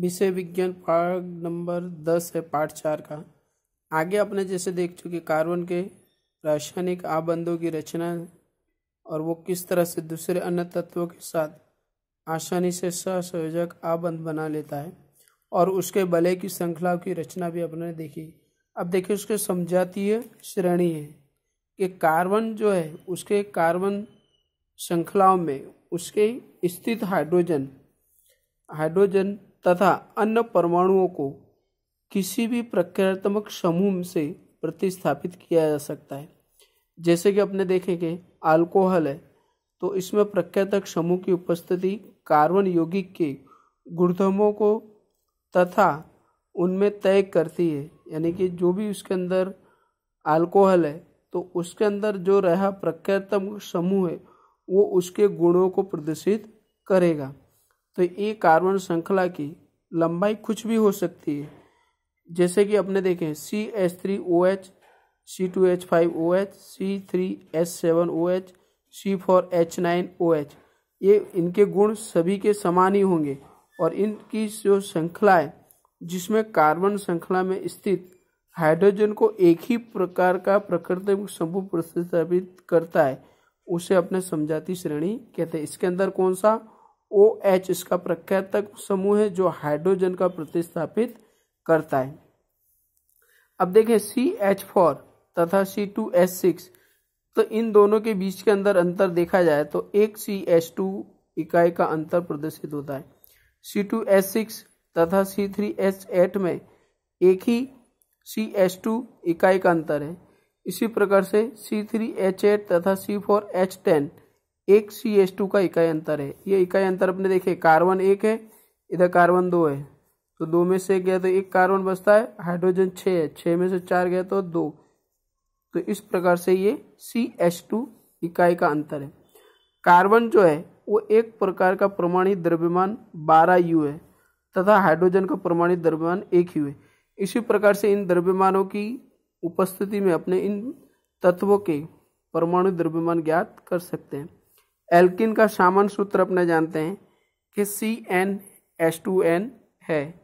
विषय विज्ञान पाठ नंबर दस है पाठ चार का आगे अपने जैसे देख चुके कार्बन के रासायनिक आबंधों की रचना और वो किस तरह से दूसरे अन्य तत्वों के साथ आसानी से सहसोजक आबंध बना लेता है और उसके बले की श्रृंखला की रचना भी अपने देखी अब देखिए उसके समझातीय श्रेणी है कि कार्बन जो है उसके कार्बन श्रृंखलाओं में उसके स्थित हाइड्रोजन हाइड्रोजन तथा अन्य परमाणुओं को किसी भी प्रक्रियात्मक समूह से प्रतिस्थापित किया जा सकता है जैसे कि अपने देखें कि अल्कोहल है तो इसमें प्रख्यातक समूह की उपस्थिति कार्बन यौगिक के गुणधर्मों को तथा उनमें तय करती है यानी कि जो भी उसके अंदर अल्कोहल है तो उसके अंदर जो रहा प्रक्रियात्मक समूह है वो उसके गुणों को प्रदर्शित करेगा तो ये कार्बन श्रृंखला की लंबाई कुछ भी हो सकती है जैसे कि अपने देखें C H three O H C two H five O H C three H seven O H C four H nine O H ये इनके गुण सभी के समान ही होंगे और इनकी जो श्रृंखला है जिसमें कार्बन श्रृंखला में स्थित हाइड्रोजन को एक ही प्रकार का प्रकृति समूह प्रस्थापित करता है उसे अपने समझाती श्रेणी कहते हैं इसके अंदर कौन सा ओ एच इसका प्रख्यातक समूह है जो हाइड्रोजन का प्रतिस्थापित करता है अब देखें सी एच फोर तथा सी टू एस सिक्स तो इन दोनों के बीच के अंदर अंतर देखा जाए तो एक सी एच टू इकाई का अंतर प्रदर्शित होता है सी टू एस सिक्स तथा सी थ्री एच एट में एक ही सी एच टू इकाई का अंतर है इसी प्रकार से सी थ्री एच एट तथा सी फोर एच टेन एक सी एस टू का इकाई अंतर है ये इकाई अंतर अपने देखे कार्बन एक है इधर कार्बन दो है तो दो में से गया तो एक कार्बन बचता है हाइड्रोजन छ है छ में से चार गया तो दो तो इस प्रकार से ये सी एस टू इकाई का अंतर है कार्बन जो है वो एक प्रकार का प्रमाणित द्रव्यमान बारह यू है तथा हाइड्रोजन का प्रमाणित द्रव्यमान एक यू है इसी प्रकार से इन द्रव्यमानों की उपस्थिति में अपने इन तत्वों के परमाणु द्रव्यमान ज्ञात कर सकते हैं एल्किन का सामान्य सूत्र अपने जानते हैं कि C N S two N है